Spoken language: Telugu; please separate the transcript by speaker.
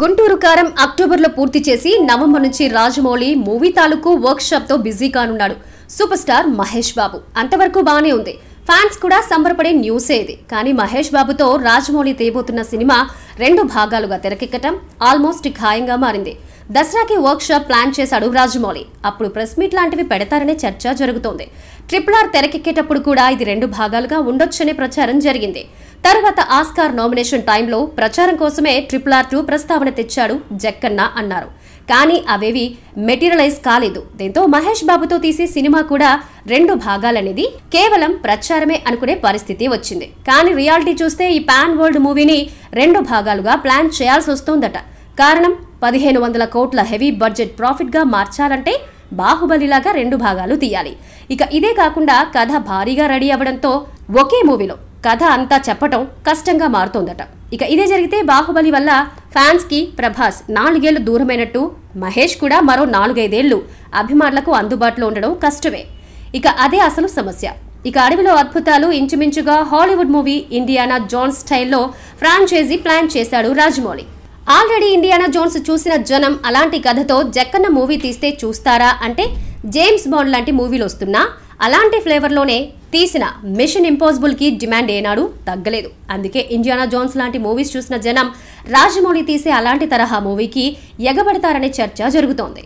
Speaker 1: గుంటూరు కారం అక్టోబర్లో పూర్తి చేసి నవంబర్ నుంచి రాజమౌళి మూవీ తాలూకు వర్క్షాప్తో బిజీ కానున్నాడు సూపర్ స్టార్ మహేష్ బాబు అంతవరకు బాగానే ఉంది ఫ్యాన్స్ కూడా సంబరపడే న్యూసే ఇది కానీ మహేష్ బాబుతో రాజమౌళి తేబోతున్న సినిమా రెండు భాగాలుగా తెరకెక్కటం ఆల్మోస్ట్ ఖాయంగా మారింది దసరాకి వర్క్షాప్ ప్లాన్ చేశాడు రాజమౌళి అప్పుడు ప్రెస్ మీట్ లాంటివి పెడతారనే చర్చ జరుగుతోంది ట్రిపుల్ ఆర్ తెరకెక్కేటప్పుడు కూడా ఇది రెండు భాగాలుగా ఉండొచ్చనే ప్రచారం జరిగింది తర్వాత ఆస్కార్ నామినేషన్ టైంలో ప్రచారం కోసమే ట్రిపుల్ ఆర్ టూ ప్రస్తావన తెచ్చాడు జక్కన్న అన్నారు కానీ అవేవి మెటీరియలైజ్ కాలేదు దీంతో మహేష్ బాబుతో తీసే సినిమా కూడా రెండు భాగాలనేది కేవలం ప్రచారమే అనుకునే పరిస్థితి వచ్చింది కానీ రియాలిటీ చూస్తే ఈ పాన్ వరల్డ్ మూవీని రెండు భాగాలుగా ప్లాన్ చేయాల్సి వస్తోందట కారణం పదిహేను వందల కోట్ల హెవీ బడ్జెట్ ప్రాఫిట్గా మార్చాలంటే బాహుబలిలాగా రెండు భాగాలు తీయాలి ఇక ఇదే కాకుండా కథ భారీగా రెడీ అవ్వడంతో ఒకే మూవీలో కథ అంతా చెప్పటం కష్టంగా మారుతోందట ఇక ఇదే జరిగితే బాహుబలి వల్ల ఫ్యాన్స్కి ప్రభాస్ నాలుగేళ్లు దూరమైనట్టు మహేష్ కూడా మరో నాలుగైదేళ్లు అభిమానులకు అందుబాటులో ఉండడం కష్టమే ఇక అదే అసలు సమస్య ఇక అడవిలో అద్భుతాలు ఇంచుమించుగా హాలీవుడ్ మూవీ ఇండియానా జాన్ స్టైల్లో ఫ్రాంచైజీ ప్లాన్ చేశాడు రాజమౌళి ఆల్రెడీ ఇండియానా జోన్స్ చూసిన జనం అలాంటి కథతో జక్కన్న మూవీ తీస్తే చూస్తారా అంటే జేమ్స్ బాండ్ లాంటి మూవీలు వస్తున్నా అలాంటి ఫ్లేవర్లోనే తీసిన మిషన్ ఇంపాసిబుల్కి డిమాండ్ ఏనాడు తగ్గలేదు అందుకే ఇండియానా జోన్స్ లాంటి మూవీస్ చూసిన జనం రాజమౌళి తీసే అలాంటి తరహా మూవీకి ఎగబడతారనే చర్చ జరుగుతోంది